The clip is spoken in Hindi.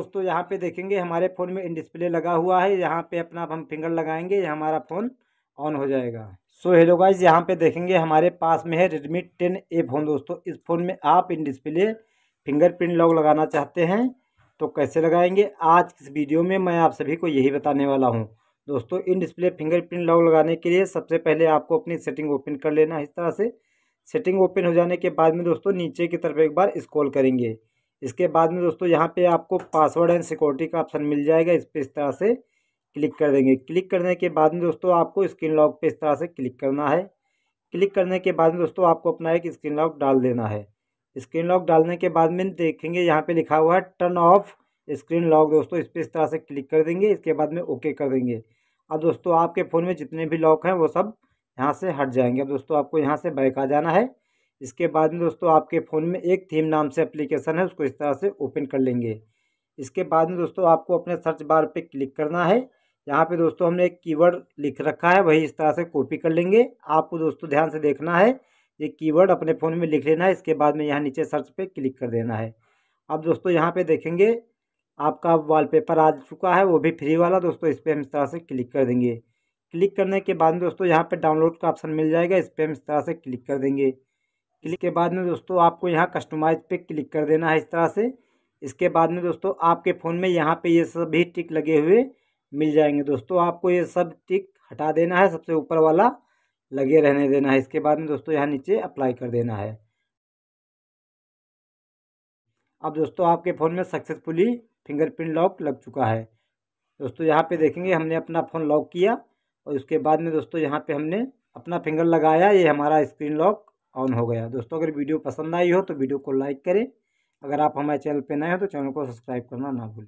दोस्तों यहाँ पे देखेंगे हमारे फ़ोन में इन डिस्प्ले लगा हुआ है यहाँ पे अपना हम फिंगर लगाएंगे हमारा फ़ोन ऑन हो जाएगा सो हेलो गाइज यहाँ पे देखेंगे हमारे पास में है रेडमी टेन ए फ़ोन दोस्तों इस फ़ोन में आप इन डिस्प्ले फिंगरप्रिंट लॉक लगाना चाहते हैं तो कैसे लगाएंगे आज इस वीडियो में मैं आप सभी को यही बताने वाला हूँ दोस्तों इन डिस्प्ले फिंगरप्रिंट लॉक लगाने के लिए सबसे पहले आपको अपनी सेटिंग ओपन कर लेना इस तरह से सेटिंग ओपन हो जाने के बाद में दोस्तों नीचे की तरफ एक बार स्क्रॉल करेंगे इसके बाद में दोस्तों यहाँ पे आपको पासवर्ड एंड सिक्योरिटी का ऑप्शन मिल जाएगा इस पर इस तरह से क्लिक कर देंगे क्लिक करने के बाद में दोस्तों आपको स्क्रीन लॉक पे इस तरह से क्लिक करना है क्लिक करने के बाद में दोस्तों आपको अपना एक स्क्रीन लॉक डाल देना है स्क्रीन लॉक डालने के बाद में देखेंगे यहाँ पर लिखा हुआ है टर्न ऑफ स्क्रीन लॉक दोस्तों इस पर इस तरह से क्लिक कर देंगे इसके बाद में ओके कर देंगे अब दोस्तों आपके फ़ोन में जितने भी लॉक हैं वो सब यहाँ से हट जाएंगे अब दोस्तों आपको यहाँ से बैक आ जाना है इसके बाद में दोस्तों आपके फ़ोन में एक थीम नाम से एप्लीकेशन है उसको इस तरह से ओपन कर लेंगे इसके बाद में दोस्तों आपको अपने सर्च बार पे क्लिक करना है यहाँ पे दोस्तों हमने एक कीवर्ड लिख रखा है वही इस तरह से कॉपी कर लेंगे आपको दोस्तों ध्यान से देखना है ये कीवर्ड अपने फ़ोन में लिख लेना है इसके बाद में यहाँ नीचे सर्च पे क्लिक कर देना है अब दोस्तों यहाँ पे देखेंगे आपका वॉलपेपर आ चुका है वो भी फ्री वाला दोस्तों इस पर हम इस तरह से क्लिक कर देंगे क्लिक करने के बाद दोस्तों यहाँ पर डाउनलोड का ऑप्शन मिल जाएगा इस पर हम इस तरह से क्लिक कर देंगे क्लिक के बाद में दोस्तों आपको यहाँ कस्टमाइज पे क्लिक कर देना है इस तरह से इसके बाद में दोस्तों आपके फ़ोन में यहाँ पे ये सभी टिक लगे हुए मिल जाएंगे दोस्तों आपको ये सब टिक हटा देना है सबसे ऊपर वाला लगे रहने देना है इसके बाद में दोस्तों यहाँ नीचे अप्लाई कर देना है अब दोस्तों आपके फ़ोन में सक्सेसफुली फिंगरप्रिंट लॉक लग चुका है दोस्तों यहाँ पे देखेंगे हमने अपना फ़ोन लॉक किया और उसके बाद में दोस्तों यहाँ पे हमने अपना फिंगर लगाया ये हमारा स्क्रीन लॉक ऑन हो गया दोस्तों अगर वीडियो पसंद आई हो तो वीडियो को लाइक करें अगर आप हमारे चैनल पर नए हो तो चैनल को सब्सक्राइब करना ना भूलें